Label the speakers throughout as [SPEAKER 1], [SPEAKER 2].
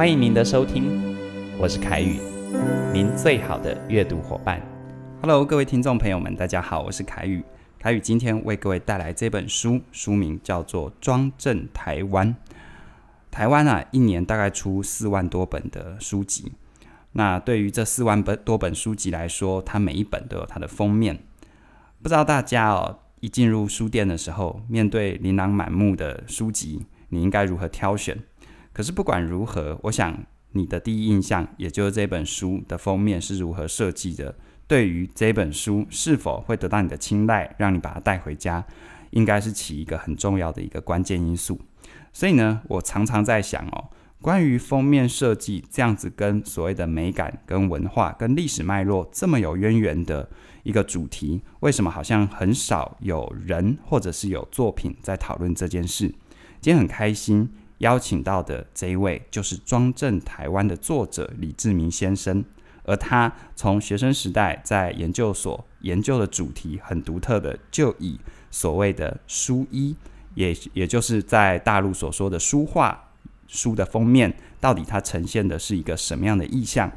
[SPEAKER 1] 欢迎您的收听，我是凯宇，您最好的阅读伙伴。Hello，各位听众朋友们，大家好，我是凯宇。凯宇今天为各位带来这本书，书名叫做《庄正台湾》。台湾啊，一年大概出四万多本的书籍。那对于这四万本多本书籍来说，它每一本都有它的封面。不知道大家哦，一进入书店的时候，面对琳琅满目的书籍，你应该如何挑选？可是不管如何，我想你的第一印象，也就是这本书的封面是如何设计的，对于这本书是否会得到你的青睐，让你把它带回家，应该是起一个很重要的一个关键因素。所以呢，我常常在想哦，关于封面设计这样子，跟所谓的美感、跟文化、跟历史脉络这么有渊源的一个主题，为什么好像很少有人或者是有作品在讨论这件事？今天很开心。邀请到的这一位就是《庄正台湾》的作者李志明先生，而他从学生时代在研究所研究的主题很独特的，就以所谓的书衣，也也就是在大陆所说的书画书的封面，到底它呈现的是一个什么样的意象，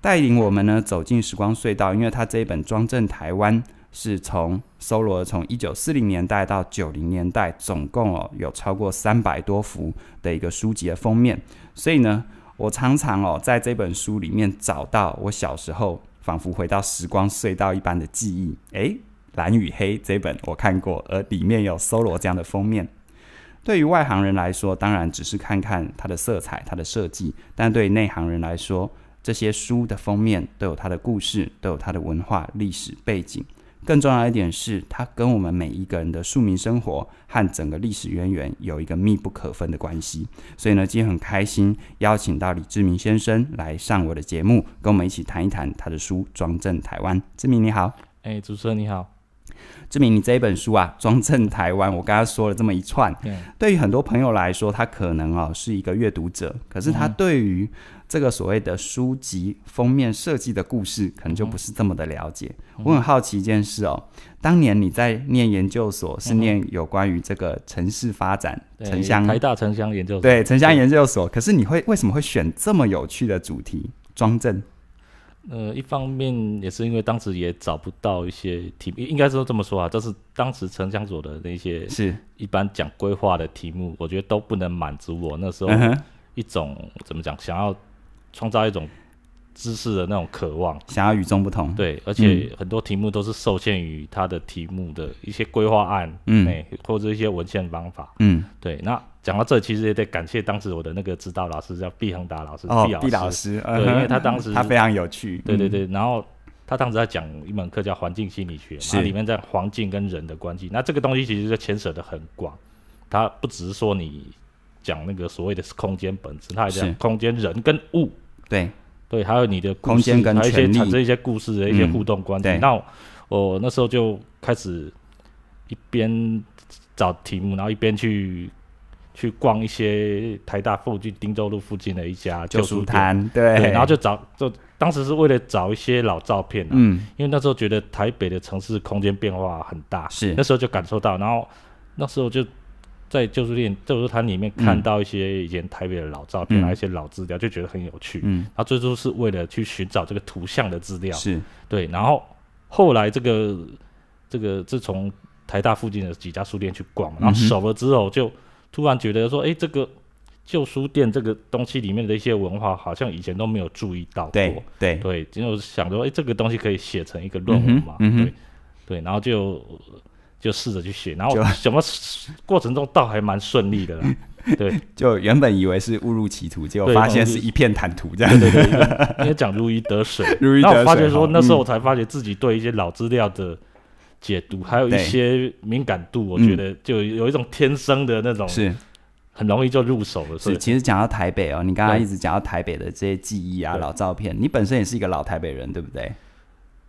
[SPEAKER 1] 带领我们呢走进时光隧道，因为他这一本《庄正台湾》。是从搜罗从一九四零年代到九零年代，总共哦有超过三百多幅的一个书籍的封面，所以呢，我常常哦在这本书里面找到我小时候仿佛回到时光隧道一般的记忆。诶，蓝与黑这本我看过，而里面有搜罗这样的封面。对于外行人来说，当然只是看看它的色彩、它的设计；但对内行人来说，这些书的封面都有它的故事，都有它的文化历史背景。更重要一点是，它跟我们每一个人的庶民生活和整个历史渊源有一个密不可分的关系。所以呢，今天很开心邀请到李志明先生来上我的节目，跟我们一起谈一谈他的书《庄正台湾》。志明你好，哎，主持人你好。志明，你这一本书啊，《庄正台湾》，我刚刚说了这么一串，对于很多朋友来说，他可能啊是一个阅读者，可是他对于这个所谓的书籍封面设计的故事，可能就不是这么的了解。我很好奇一件事哦，当年你在念研究所是念有关于这个城市发展城乡台大城乡研究所对城乡研究所，可是你会为什么会选这么有趣的主题装帧？
[SPEAKER 2] 呃，一方面也是因为当时也找不到一些题目，应该说这么说啊，就是当时城乡所的那些是一般讲规划的题目，我觉得都不能满足我那时候一种怎么讲想要。创造一种知识的那种渴望，想要与众不同，对，而且很多题目都是受限于他的题目的一些规划案，嗯，或者一些文献方法，嗯，对。那讲到这，其实也得感谢当时我的那个指导老师，叫毕恒达老师，哦，毕老师，对，因为他当时他非常有趣，对对对。然后他当时在讲一门课叫环境心理学，它里面在环境跟人的关系，那这个东西其实就牵涉的很广，他不只是说你讲那个所谓的空间本质，他讲空间人跟物。对对，还有你的空间跟还有一些产生一些故事的一些互动关系。那我那时候就开始一边找题目，然后一边去去逛一些台大附近丁州路附近的一家旧书摊，对，然后就找，就当时是为了找一些老照片，嗯，因为那时候觉得台北的城市空间变化很大，是那时候就感受到，然后那时候就。在旧书店，就是它里面看到一些以前台北的老照片啊，一些老资料，就觉得很有趣。嗯，然后最初是为了去寻找这个图像的资料。是，对。然后后来这个这个，自从台大附近的几家书店去逛然后熟了之后，就突然觉得说，哎，这个旧书店这个东西里面的一些文化，好像以前都没有注意到。对，对，对，为我想着说，哎，这个东西可以写成一个论文嘛？嗯对，对，然后就。就试着去写，然后什么过程中倒还蛮顺利的。对，就原本以为是误入歧途，结果发现是一片坦途，这样对对对？为讲如鱼得水。然后发觉说那时候我才发觉自己对一些老资料的解读，还有一些敏感度，我觉得就有一种天生的那种，是
[SPEAKER 1] 很容易就入手的。是，其实讲到台北哦，你刚刚一直讲到台北的这些记忆啊、老照片，你本身也是一个老台北人，对不对？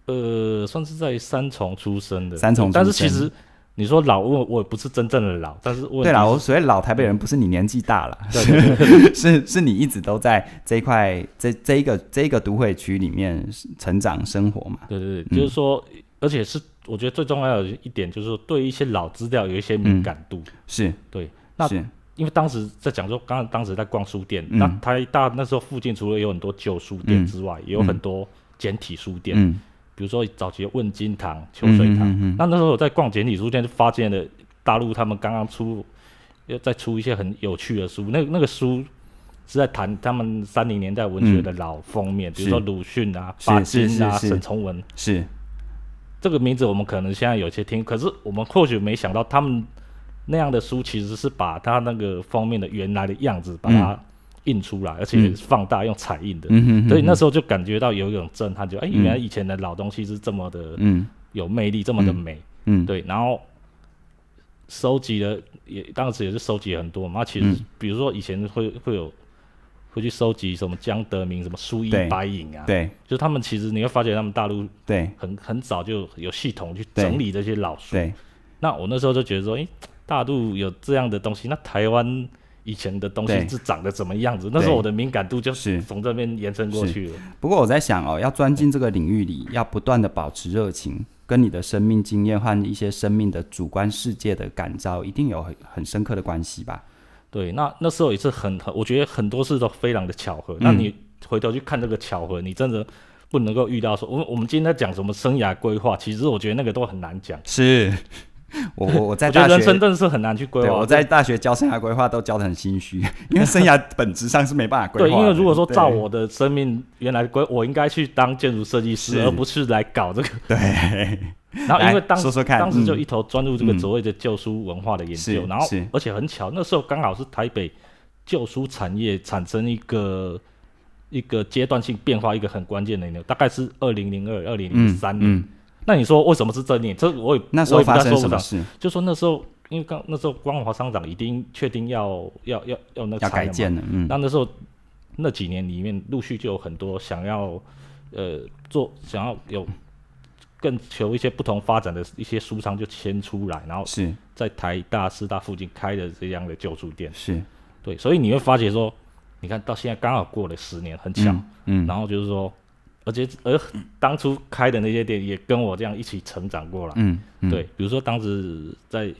[SPEAKER 2] 呃，算是在三重出生的三重，但是其实。
[SPEAKER 1] 你说老我我不是真正的老，
[SPEAKER 2] 但是对啦，我
[SPEAKER 1] 所谓老台北人不是你年纪大了，是是你一直都在这一块这这一个这一个都会区里面成长生活嘛？对对，就是
[SPEAKER 2] 说，而且是我觉得最重要的一点就是说，对一些老资料有一些敏感度，是对。那因为当时在讲说，刚刚当时在逛书店，那台大那时候附近除了有很多旧书店之外，也有很多简体书店。比如说早期《的问津堂》《秋水堂》，那那时候我在逛简体书店，就发现了大陆他们刚刚出，又在出一些很有趣的书。那那个书是在谈他们三零年代文学的老封面，比如说鲁迅啊、巴金啊、沈从文，是这个名字我们可能现在有些听，可是我们或许没想到，他们那样的书其实是把他那个封面的原来的样子把它。印出来，而且放大用彩印的，所以那时候就感觉到有一种震撼，就哎，原来以前的老东西是这么的有魅力，这么的美，嗯，对。然后收集了也当时也是收集很多嘛，其实比如说以前会会有会去收集什么江德明什么书一、白影啊，对，就他们其实你会发觉他们大陆对很很早就有系统去整理这些老书，那我那时候就觉得说，哎，大陆有这样的东西，那台湾。以前的东西是长得怎么样子？那时候我的敏感度就是从这边延伸过去了。
[SPEAKER 1] 不过我在想哦，要钻进这个领域里，要不断的保持热情，跟你的生命经验和一些生命的主观世界的感召，一定有很很深刻的关系吧？对，那那时候也是
[SPEAKER 2] 很，很，我觉得很多事都非常的巧合。那你回头去看这个巧合，你真的不能够预料说，我我们今天在讲什么生涯规划？其实我觉得那个都很难讲。
[SPEAKER 1] 是。我我我在觉得人生真的是很难去规划。我在大学教生涯规划都教的很心虚，因为生涯本质上是没办法规划。对，因为如果说照我的生命原来规，我应该去当
[SPEAKER 2] 建筑设计师，而不是来搞这个。对。然后因为当时当时就一头钻入这个所谓的旧书文化的研究，然后而且很巧，那时候刚好是台北旧书产业产生一个一个阶段性变化，一个很关键的年，大概是二零零二二零零三年。那你说为什么是正念？这我也那时候发生什么事？就说那时候，因为刚那时候，光华商场已经确定要要要要那要改建了。嗯。那那时候那几年里面，陆续就有很多想要呃做想要有更求一些不同发展的一些书商就迁出来，然后是在台大、师大附近开的这样的旧书店。是对，所以你会发觉说，你看到现在刚好过了十年，很巧。嗯。然后就是说。而且，而当初开的那些店也跟我这样一起成长过了。嗯，对，比如说当时在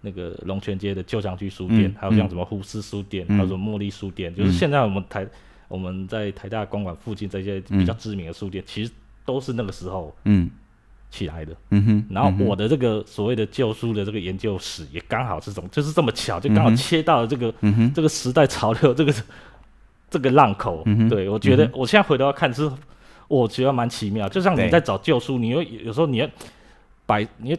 [SPEAKER 2] 那个龙泉街的旧厂区书店，还有像什么呼斯书店，还有什么茉莉书店，就是现在我们台我们在台大公馆附近这些比较知名的书店，其实都是那个时候嗯起来的。嗯哼，然后我的这个所谓的旧书的这个研究史也刚好是种就是这么巧，就刚好切到了这个嗯哼这个时代潮流这个这个浪口。嗯对我觉得我现在回头要看是。我觉得蛮奇妙，就像你在找旧书，你有有时候你要摆，你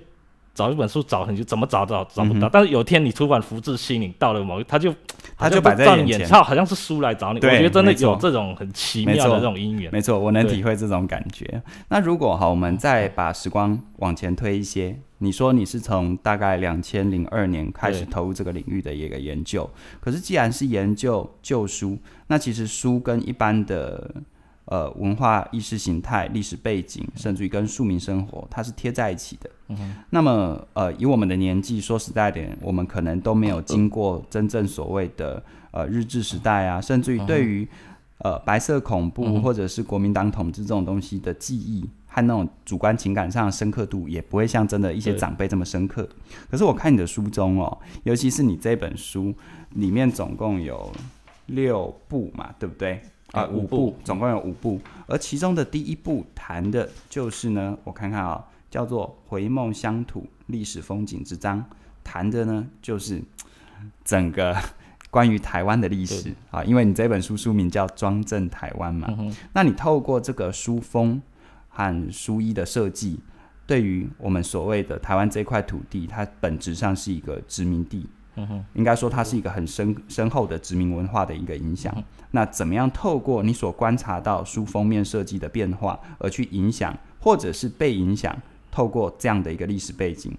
[SPEAKER 2] 找一本书找很久，怎么找找找不到，但是有一天你出版《福智心》，灵到了某，他就他就摆在眼前，他好像是书来找你。我觉得真的有这种很奇妙的这种姻缘。没错，我能体会
[SPEAKER 1] 这种感觉。那如果哈，我们再把时光往前推一些，你说你是从大概两千零二年开始投入这个领域的一个研究，可是既然是研究旧书，那其实书跟一般的。呃，文化、意识形态、历史背景，甚至于跟庶民生活，它是贴在一起的。那么，呃，以我们的年纪，说实在点，我们可能都没有经过真正所谓的呃日治时代啊，甚至于对于呃白色恐怖或者是国民党统治这种东西的记忆和那种主观情感上的深刻度，也不会像真的一些长辈这么深刻。可是我看你的书中哦，尤其是你这本书里面总共有六部嘛，对不对？啊，五部总共有五部，而其中的第一部谈的就是呢，我看看啊，叫做《回梦乡土历史风景》之章，谈的呢就是整个 关于台湾的历史啊，因为你这本书书名叫《庄正台湾》嘛，那你透过这个书封和书衣的设计，对于我们所谓的台湾这块土地，它本质上是一个殖民地。哼，应该说它是一个很深深厚的殖民文化的一个影响。那怎么样透过你所观察到书封面设计的变化，而去影响或者是被影响？透过这样的一个历史背景，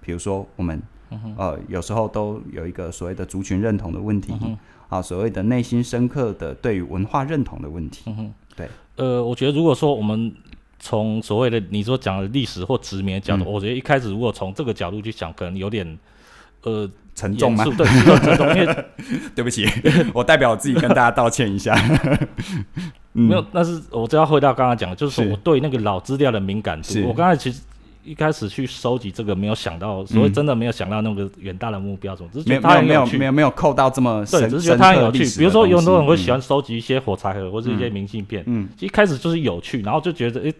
[SPEAKER 1] 比如说我们，呃，有时候都有一个所谓的族群认同的问题，啊，所谓的内心深刻的对于文化认同的问题。对。
[SPEAKER 2] 呃，我觉得如果说我们从所谓的你说讲的历史或殖民角度，我觉得一开始如果从这个角度去想，可能有点。呃，沉重吗？对，沉重。因为对不起，我代表我自己跟大家道歉一下。
[SPEAKER 1] 没
[SPEAKER 2] 有，但是我就要回到刚刚讲的，就是说我对那个老资料的敏感度。我刚才其实一开始去收集这个，没有想到，所以真的没有想到那么远大的目标，只是觉得它有没有没有没有扣到这么对，只是觉得它很有趣。比如说有很多人会喜欢收集一些火柴盒或者一些明信片，嗯，一开始就是有趣，然后就觉得，哎，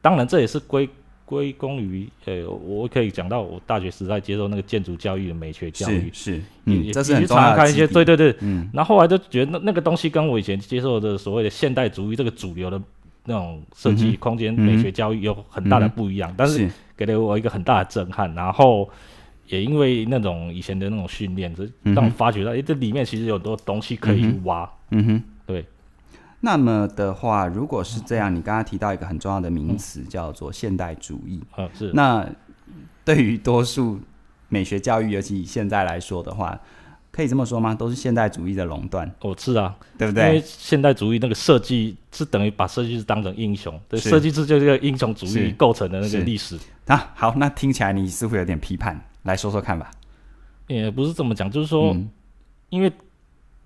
[SPEAKER 2] 当然这也是归。归功于，呃，我可以讲到我大学时代接受那个建筑教育的美学教育，是是，嗯，这是很重要的。对对对，嗯，然后来就觉得那那个东西跟我以前接受的所谓的现代主义这个主流的那种设计空间美学教育有很大的不一样，但是给了我一个很大的震撼，然后也因为那种以前的那种训练，这让我发觉到，哎，这里面其实有很多东西可以
[SPEAKER 1] 挖，嗯哼，对。那么的话，如果是这样，你刚刚提到一个很重要的名词，叫做现代主义。啊，是。那对于多数美学教育，尤其以现在来说的话，可以这么说吗？都是现代主义的垄断？哦，是啊，对不对？因为现代主义那个设计是等于把设计师当成英雄，对，设计师就是个英雄主义构成的那个历史啊。好，那听起来你似乎有点批判，来说说看吧。
[SPEAKER 2] 也不是这么讲，就是说，因为。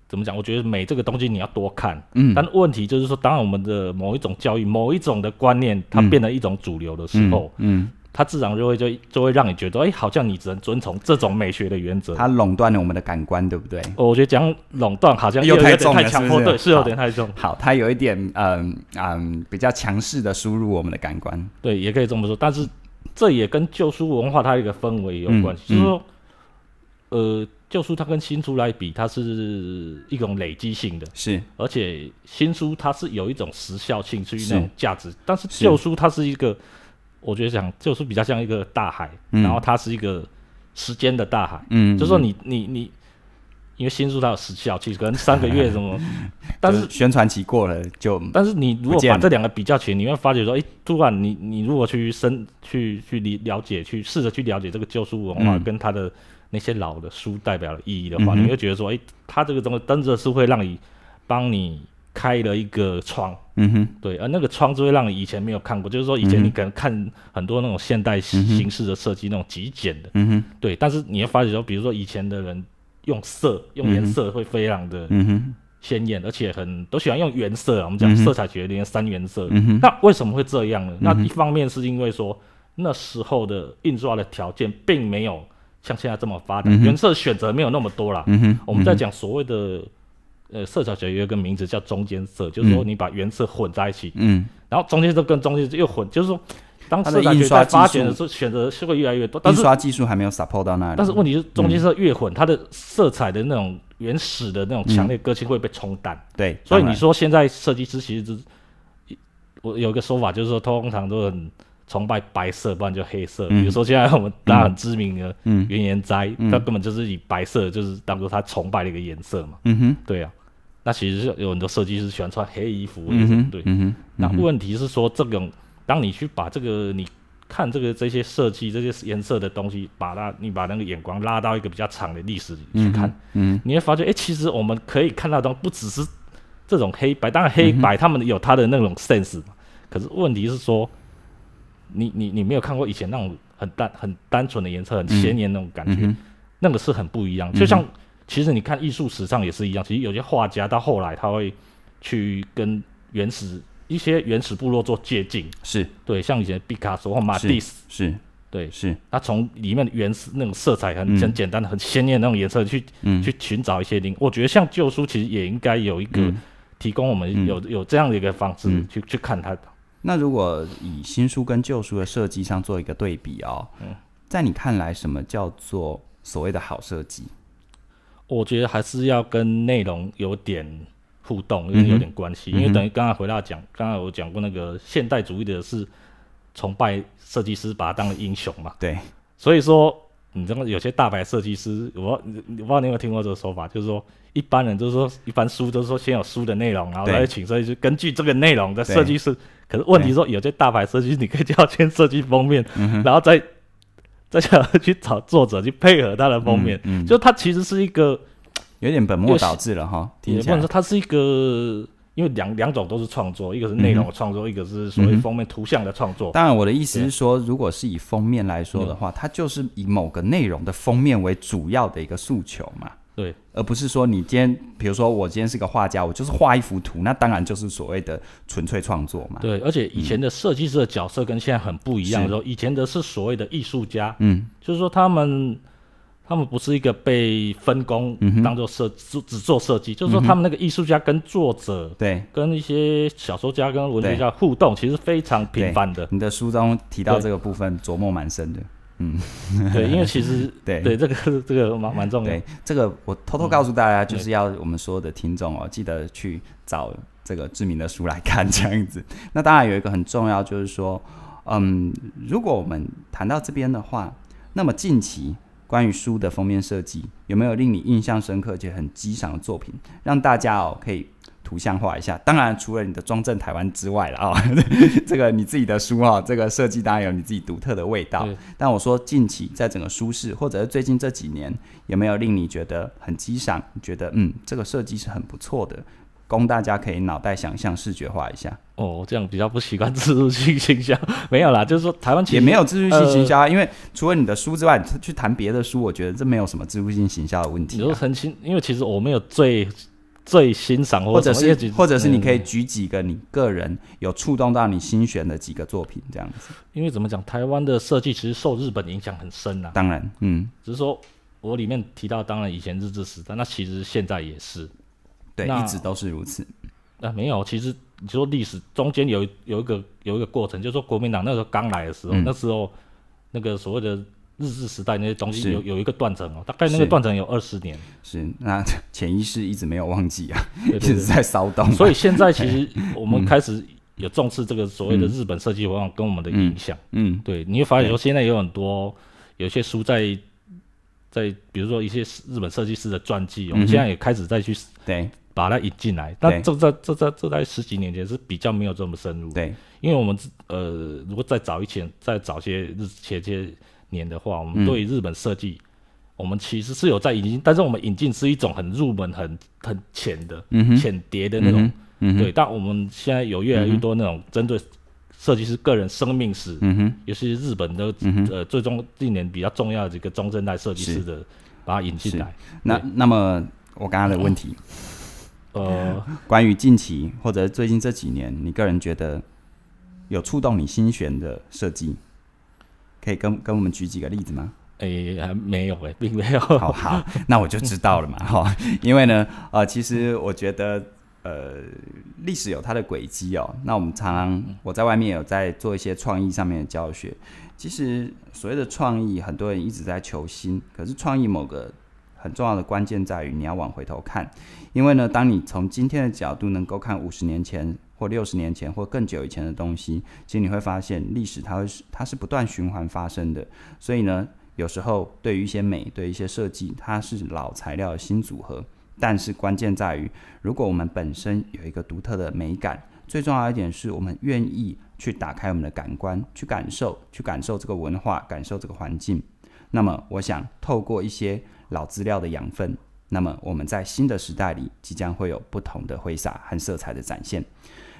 [SPEAKER 2] 怎么讲？我觉得美这个东西你要多看，嗯。但问题就是说，当我们的某一种教育、某一种的观念，它变得一种主流的时候，嗯，它自然就会就就会让你觉得，哎，好像你只能遵从这种美学的原则。它垄断了我们的感官，对不对？我觉得讲垄断好像有点太强迫，对，是
[SPEAKER 1] 有点太重。好，它有一点嗯嗯比较强势的输入我们的感官。
[SPEAKER 2] 对，也可以这么说。但是这也跟旧书文化它一个氛围有关系，就是说，呃。旧书它跟新书来比，它是一种累积性的，是，而且新书它是有一种时效性，是于那种价值。但是旧书它是一个，我觉得讲旧书比较像一个大海，然后它是一个时间的大海。嗯，就说你你你，因为新书它有时效期，可能三个月什么，但是
[SPEAKER 1] 宣传期过了就，但是你如果把这
[SPEAKER 2] 两个比较起来，你会发觉说，哎，突然你你如果去深去去理了解，去试着去了解这个旧书文化跟它的。那些老的书代表的意义的话，你会觉得说，哎，它这个东西真的是会让你帮你开了一个窗，嗯哼，对，而那个窗就会让你以前没有看过，就是说以前你可能看很多那种现代形式的设计，那种极简的，嗯哼，对。但是你会发现说，比如说以前的人用色，用颜色会非常的鲜艳，而且很都喜欢用原色。我们讲色彩决定三原色，那为什么会这样呢？那一方面是因为说那时候的印刷的条件并没有。像现在这么发达，原色选择没有那么多了。我们在讲所谓的呃色彩学，有一个名字叫中间色，就是说你把原色混在一起，嗯，然后中间色跟中间色又混，就是说当时彩在发展的时
[SPEAKER 1] 候，选择是会越来越多，印刷技术还没有 s p p o r t 到那里。但是问题是，中间色
[SPEAKER 2] 越混，它的色彩的那种原始的那种强烈个性会被冲淡。对，所以你说现在设计师其实只，我有一个说法就是说，通常都很。崇拜白色，不然就黑色。比如说，现在我们当很知名的元元斋，他根本就是以白色就是当做他崇拜的一个颜色嘛。嗯哼，对啊。那其实是有很多设计师喜欢穿黑衣服，对，嗯哼。那问题是说，这种当你去把这个，你看这个这些设计这些颜色的东西，把它你把那个眼光拉到一个比较长的历史去看，嗯，你会发觉，哎，其实我们可以看到的不只是这种黑白，当然黑白他们有他的那种 sense 嘛。可是问题是说。你你你没有看过以前那种很单很单纯的颜色，很鲜艳那种感觉，那个是很不一样。就像其实你看艺术史上也是一样，其实有些画家到后来他会去跟原始一些原始部落做接近，是对，像以前毕卡索、马蒂斯，是对，是。他从里面原始那种色彩很很简单的、很鲜艳那种颜色去去寻找一些灵我觉得像旧书其实
[SPEAKER 1] 也应该有一个提供我们有有这样的一个方式去去看它的。那如果以新书跟旧书的设计上做一个对比哦，在你看来，什么叫做所谓的好设计？我觉得还是要跟内容有
[SPEAKER 2] 点互动，有点关系。因为等于刚才回到讲，刚才我讲过那个现代主义的是崇拜设计师，把他当英雄嘛。对，所以说你这个有些大牌设计师，我不知道你有没有听过这个说法，就是说一般人就是说一般书都是说先有书的内容，然后再请设计师根据这个内容的设计师。可是问题说有些大牌设计师，你可以叫先设计封面，然后再再去找作者去配合他的封面，就他其实是一个
[SPEAKER 1] 有点本末倒置了哈。也不能说他
[SPEAKER 2] 是一个，因为两两种都是创作，一个是内容的创作，一个是所谓封面图像的创作。当然，我的意思是
[SPEAKER 1] 说，如果是以封面来说的话，它就是以某个内容的封面为主要的一个诉求嘛。对，而不是说你今天，比如说我今天是个画家，我就是画一幅图，那当然就是所谓的纯粹创作嘛。对，而且以前的
[SPEAKER 2] 设计师的角色跟现在很不一样，说以前的是所谓的艺术家，嗯，就是说他们他们不是一个被分工当做设只只做设计，就是说他们那个艺术家跟作者对，跟一些小说家跟文学家互动，其实非常
[SPEAKER 1] 频繁的。你的书中提到这个部分，琢磨蛮深的。嗯，对，因为其实 对对这个这个蛮蛮重要的。这个我偷偷告诉大家，就是要我们所有的听众哦，记得去找这个知名的书来看这样子。那当然有一个很重要，就是说，嗯，如果我们谈到这边的话，那么近期关于书的封面设计有没有令你印象深刻且很激赏的作品，让大家哦可以。图像化一下，当然除了你的庄正台湾之外了啊，这个你自己的书啊，这个设计当然有你自己独特的味道。但我说近期在整个舒适，或者是最近这几年，有没有令你觉得很激赏？觉得嗯，这个设计是很不错的，供大家可以脑袋想象视觉化一下。哦，这样比较不习惯自助性行销，没有啦，就是说台湾也没有自助性行销，因为除了你的书之外，去谈别的书，我觉得这没有什么自助性行销的问题。你说澄清，因为其实我没有最。最欣赏，或者是或者是你可以举几个你个人有触动到你心弦的几个作品这样子。
[SPEAKER 2] 因为怎么讲，台湾的设计其实受日本影响很深啊。当然，嗯，只是说我里面提到，当然以前日治时代，那其实现在也是，对，一直都是如此。那没有，其实你说历史中间有有一个有一个过程，就说国民党那时候刚来的时候，那时候那个所谓的。日治时代那些东西有有一个断层哦，大概那个断层
[SPEAKER 1] 有二十年。是，那 潜意识一直没有忘记啊，一直在骚动。所以现在其实 我们开
[SPEAKER 2] 始有重视这个所谓的日本设计文化跟我们的影响。嗯，对，你会发现说现在有很多有些书在在比如说一些日本设计师的传记，我们现在也开始再去对把它引进来。但这在这在这在十几年前是比较没有这么深入。对，因为我们呃，如果再早一些，再早些日前些。年的话，我们对日本设计，我们其实是有在引进，但是我们引进是一种很入门、很很浅的、浅碟的那种。嗯，对。但我们现在有越来越多那种针对设计师个人生命史，嗯哼，尤其是日本的，嗯呃，最终近年比较重要的这个中
[SPEAKER 1] 生代设计师的，把它引进来。那那么我刚刚的问题，呃，关于近期或者最近这几年，你个人觉得有触动你心弦的设计？可以跟跟我们举几个例子吗？诶，还没有诶，并没有。好，好，那我就知道了嘛。哈，因为呢，呃，其实我觉得，呃，历史有它的轨迹哦。那我们常常我在外面有在做一些创意上面的教学，其实所谓的创意，很多人一直在求新，可是创意某个。很重要的关键在于你要往回头看，因为呢，当你从今天的角度能够看五十年前或六十年前或更久以前的东西，其实你会发现历史它会它是不断循环发生的。所以呢，有时候对于一些美，对一些设计，它是老材料新组合。但是关键在于，如果我们本身有一个独特的美感，最重要一点是我们愿意去打开我们的感官，去感受，去感受这个文化，感受这个环境。那么，我想透过一些老资料的养分，那么我们在新的时代里，即将会有不同的挥洒和色彩的展现。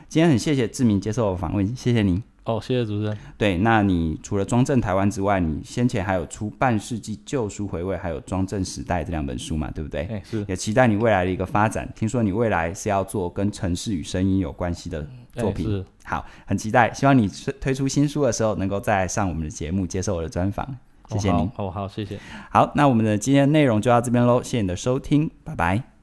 [SPEAKER 1] 今天很谢谢志明接受我的访问，谢谢您。哦，谢谢主持人。对，那你除了《装正台湾》之外，你先前还有出半世纪旧书回味，还有《装正时代》这两本书嘛？对不对？是。也期待你未来的一个发展。听说你未来是要做跟城市与声音有关系的作品。是。好，很期待。希望你推出新书的时候，能够再上我们的节目，接受我的专访。谢谢您，好好谢谢。好，那我们的今天内容就到这边喽，谢谢你的收听，拜拜。